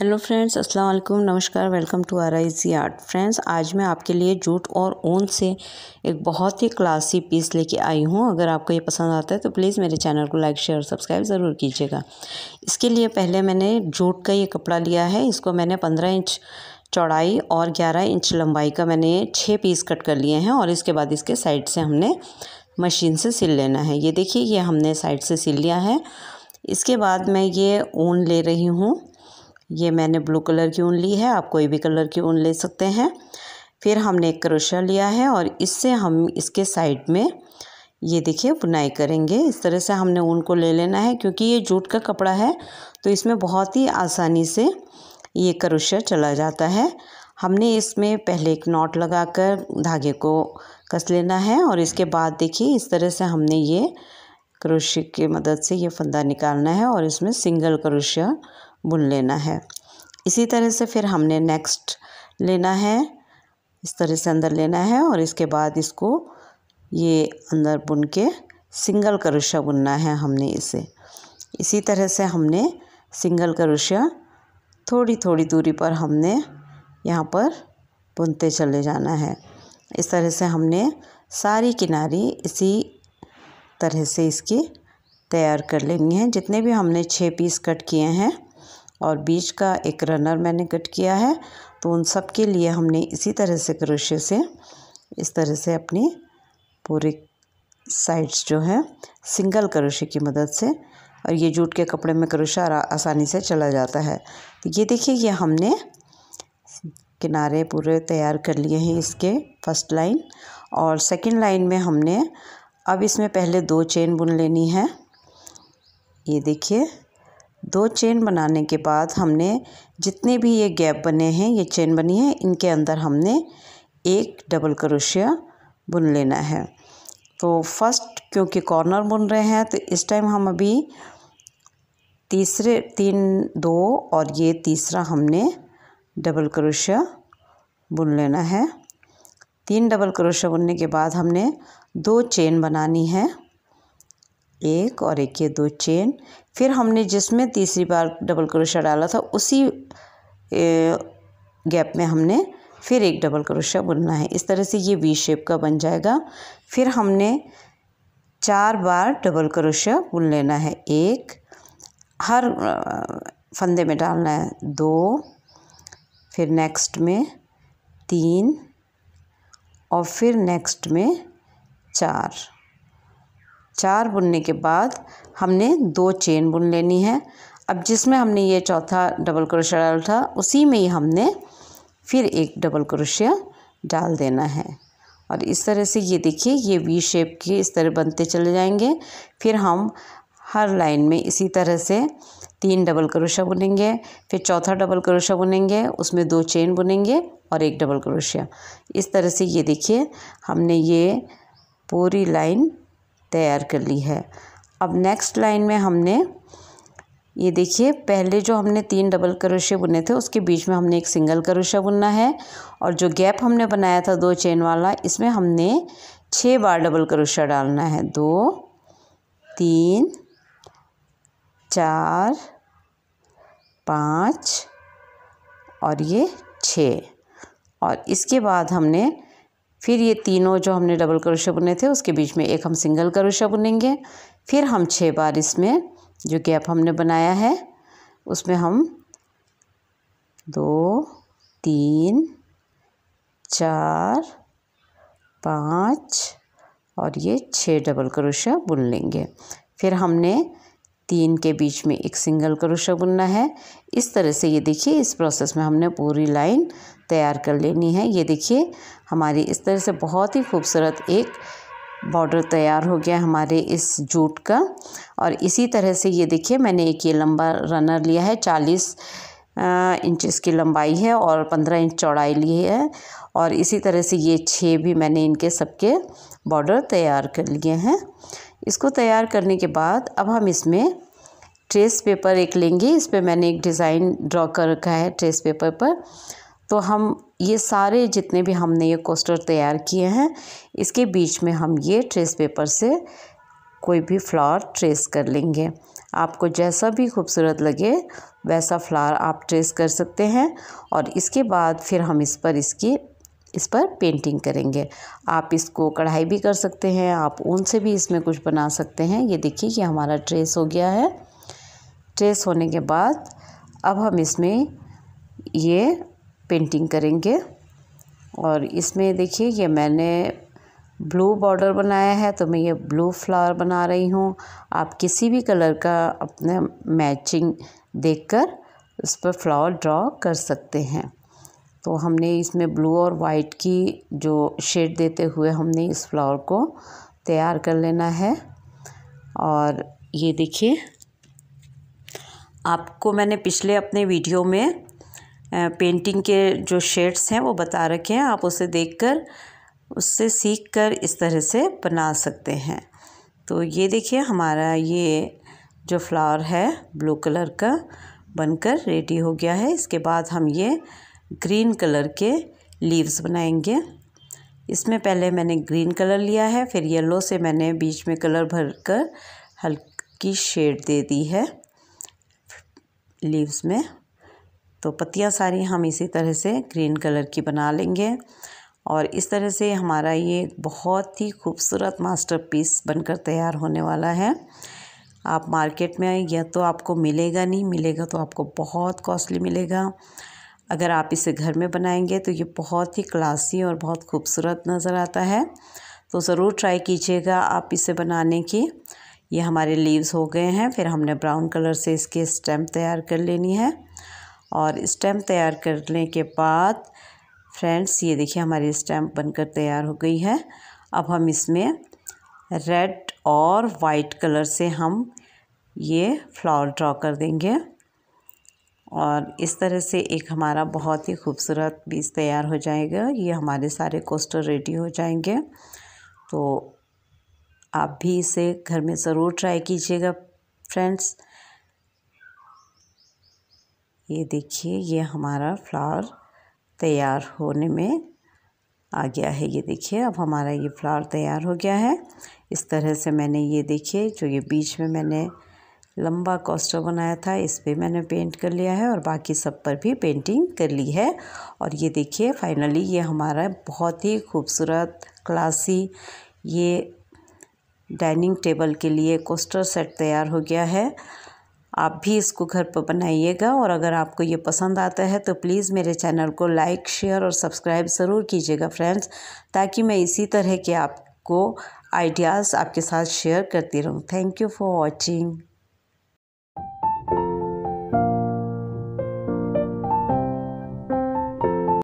hello friends अस्सलाम वालेकुम नमस्कार welcome to R I C art friends आज मैं आपके लिए जूट और ऊन से एक बहुत ही क्लासी पीस लेके आई हूँ अगर आपको ये पसंद आता है तो प्लीज़ मेरे चैनल को लाइक शेयर और सब्सक्राइब ज़रूर कीजिएगा इसके लिए पहले मैंने जूट का ये कपड़ा लिया है इसको मैंने पंद्रह इंच चौड़ाई और ग्यारह इंच लंबाई का मैंने छः पीस कट कर लिए हैं और इसके बाद इसके साइड से हमने मशीन से सिल लेना है ये देखिए ये हमने साइड से सिल लिया है इसके बाद मैं ये ऊन ले रही हूँ ये मैंने ब्लू कलर की ऊन ली है आप कोई भी कलर की ऊन ले सकते हैं फिर हमने एक क्रोशा लिया है और इससे हम इसके साइड में ये देखिए बुनाई करेंगे इस तरह से हमने ऊन को ले लेना है क्योंकि ये जूट का कपड़ा है तो इसमें बहुत ही आसानी से ये क्रोशा चला जाता है हमने इसमें पहले एक नॉट लगाकर धागे को कस लेना है और इसके बाद देखिए इस तरह से हमने ये क्रोशिया की मदद से ये फंदा निकालना है और इसमें सिंगल क्रोशिया बुन लेना है इसी तरह से फिर हमने नेक्स्ट लेना है इस तरह से अंदर लेना है और इसके बाद इसको ये अंदर बुन के सिंगल करुशा बुनना है हमने इसे इसी तरह से हमने सिंगल करुशा थोड़ी थोड़ी दूरी पर हमने यहाँ पर बुनते चले जाना है इस तरह से हमने सारी किनारी इसी तरह से इसकी तैयार कर लेनी है जितने भी हमने छः पीस कट किए हैं और बीच का एक रनर मैंने कट किया है तो उन सब के लिए हमने इसी तरह से क्रोशे से इस तरह से अपनी पूरी साइड्स जो हैं सिंगल क्रोशे की मदद से और ये जूट के कपड़े में क्रोशा आसानी से चला जाता है तो ये देखिए ये हमने किनारे पूरे तैयार कर लिए हैं इसके फर्स्ट लाइन और सेकंड लाइन में हमने अब इसमें पहले दो चेन बुन लेनी है ये देखिए दो चेन बनाने के बाद हमने जितने भी ये गैप बने हैं ये चेन बनी है इनके अंदर हमने एक डबल क्रोशिया बुन लेना है तो फर्स्ट क्योंकि कॉर्नर बुन रहे हैं तो इस टाइम हम अभी तीसरे तीन दो और ये तीसरा हमने डबल क्रोशिया बुन लेना है तीन डबल क्रोशिया बुनने के बाद हमने दो चेन बनानी है एक और एक ये दो चेन फिर हमने जिसमें तीसरी बार डबल क्रोशा डाला था उसी गैप में हमने फिर एक डबल क्रोशा बुनना है इस तरह से ये वी शेप का बन जाएगा फिर हमने चार बार डबल क्रोशा बुन लेना है एक हर फंदे में डालना है दो फिर नेक्स्ट में तीन और फिर नेक्स्ट में चार चार बुनने के बाद हमने दो चेन बुन लेनी है अब जिसमें हमने ये चौथा डबल क्रोशिया डाला था उसी में ही हमने फिर एक डबल क्रोशिया डाल देना है और इस तरह से ये देखिए ये वी शेप के इस तरह बनते चले जाएंगे फिर हम हर लाइन में इसी तरह से तीन डबल क्रोशिया बुनेंगे फिर चौथा डबल क्रोशिया बुनेंगे उसमें दो चेन बुनेंगे और एक डबल क्रोशिया इस तरह से ये देखिए हमने ये पूरी लाइन तैयार कर ली है अब नेक्स्ट लाइन में हमने ये देखिए पहले जो हमने तीन डबल करोशे बुने थे उसके बीच में हमने एक सिंगल करोशा बुनना है और जो गैप हमने बनाया था दो चेन वाला इसमें हमने छः बार डबल करोशा डालना है दो तीन चार पाँच और ये छः और इसके बाद हमने फिर ये तीनों जो हमने डबल क्रोशे बुने थे उसके बीच में एक हम सिंगल करोशा बुनेंगे फिर हम छः बार इसमें जो गैप हमने बनाया है उसमें हम दो तीन चार पाँच और ये छः डबल क्रोशा बुन लेंगे फिर हमने तीन के बीच में एक सिंगल क्रोशा बुनना है इस तरह से ये देखिए इस प्रोसेस में हमने पूरी लाइन तैयार कर लेनी है ये देखिए हमारी इस तरह से बहुत ही खूबसूरत एक बॉर्डर तैयार हो गया हमारे इस जूट का और इसी तरह से ये देखिए मैंने एक ये लंबा रनर लिया है चालीस इंच इसकी लंबाई है और पंद्रह इंच चौड़ाई ली है और इसी तरह से ये छः भी मैंने इनके सबके बॉर्डर तैयार कर लिए हैं इसको तैयार करने के बाद अब हम इसमें ट्रेस पेपर एक लेंगे इस पर मैंने एक डिज़ाइन ड्रॉ कर रखा है ट्रेस पेपर पर तो हम ये सारे जितने भी हमने ये कोस्टर तैयार किए हैं इसके बीच में हम ये ट्रेस पेपर से कोई भी फ्लावर ट्रेस कर लेंगे आपको जैसा भी खूबसूरत लगे वैसा फ्लावर आप ट्रेस कर सकते हैं और इसके बाद फिर हम इस पर इसकी इस पर पेंटिंग करेंगे आप इसको कढ़ाई भी कर सकते हैं आप ऊन से भी इसमें कुछ बना सकते हैं ये देखिए कि हमारा ट्रेस हो गया है ट्रेस होने के बाद अब हम इसमें ये पेंटिंग करेंगे और इसमें देखिए ये मैंने ब्लू बॉर्डर बनाया है तो मैं ये ब्लू फ्लावर बना रही हूँ आप किसी भी कलर का अपने मैचिंग देखकर उस पर फ्लावर ड्रॉ कर सकते हैं तो हमने इसमें ब्लू और वाइट की जो शेड देते हुए हमने इस फ्लावर को तैयार कर लेना है और ये देखिए आपको मैंने पिछले अपने वीडियो में पेंटिंग के जो शेड्स हैं वो बता रखे हैं आप उसे देखकर उससे सीख कर इस तरह से बना सकते हैं तो ये देखिए हमारा ये जो फ्लावर है ब्लू कलर का बनकर रेडी हो गया है इसके बाद हम ये ग्रीन कलर के लीव्स बनाएंगे इसमें पहले मैंने ग्रीन कलर लिया है फिर येलो से मैंने बीच में कलर भर कर हल्की शेड दे दी है लीव्स में तो पत्तियां सारी हम इसी तरह से ग्रीन कलर की बना लेंगे और इस तरह से हमारा ये बहुत ही खूबसूरत मास्टरपीस बनकर तैयार होने वाला है आप मार्केट में आए या तो आपको मिलेगा नहीं मिलेगा तो आपको बहुत कॉस्टली मिलेगा अगर आप इसे घर में बनाएंगे तो ये बहुत ही क्लासी और बहुत खूबसूरत नज़र आता है तो ज़रूर ट्राई कीजिएगा आप इसे बनाने की ये हमारे लीव्स हो गए हैं फिर हमने ब्राउन कलर से इसके स्टेम तैयार कर लेनी है और स्टेम तैयार करने के बाद फ्रेंड्स ये देखिए हमारी स्टैम्प बनकर तैयार हो गई है अब हम इसमें रेड और वाइट कलर से हम ये फ्लावर ड्रॉ कर देंगे और इस तरह से एक हमारा बहुत ही खूबसूरत पीस तैयार हो जाएगा ये हमारे सारे कोस्टर रेडी हो जाएंगे तो आप भी इसे घर में ज़रूर ट्राई कीजिएगा फ्रेंड्स ये देखिए ये हमारा फ्लावर तैयार होने में आ गया है ये देखिए अब हमारा ये फ्लावर तैयार हो गया है इस तरह से मैंने ये देखिए जो ये बीच में मैंने लंबा कॉस्टर बनाया था इस पर मैंने पेंट कर लिया है और बाकी सब पर भी पेंटिंग कर ली है और ये देखिए फाइनली ये हमारा बहुत ही खूबसूरत क्लासी ये डाइनिंग टेबल के लिए कोस्टर सेट तैयार हो गया है आप भी इसको घर पर बनाइएगा और अगर आपको ये पसंद आता है तो प्लीज़ मेरे चैनल को लाइक शेयर और सब्सक्राइब ज़रूर कीजिएगा फ्रेंड्स ताकि मैं इसी तरह के आपको आइडियाज़ आपके साथ शेयर करती रहूँ थैंक यू फॉर वॉचिंग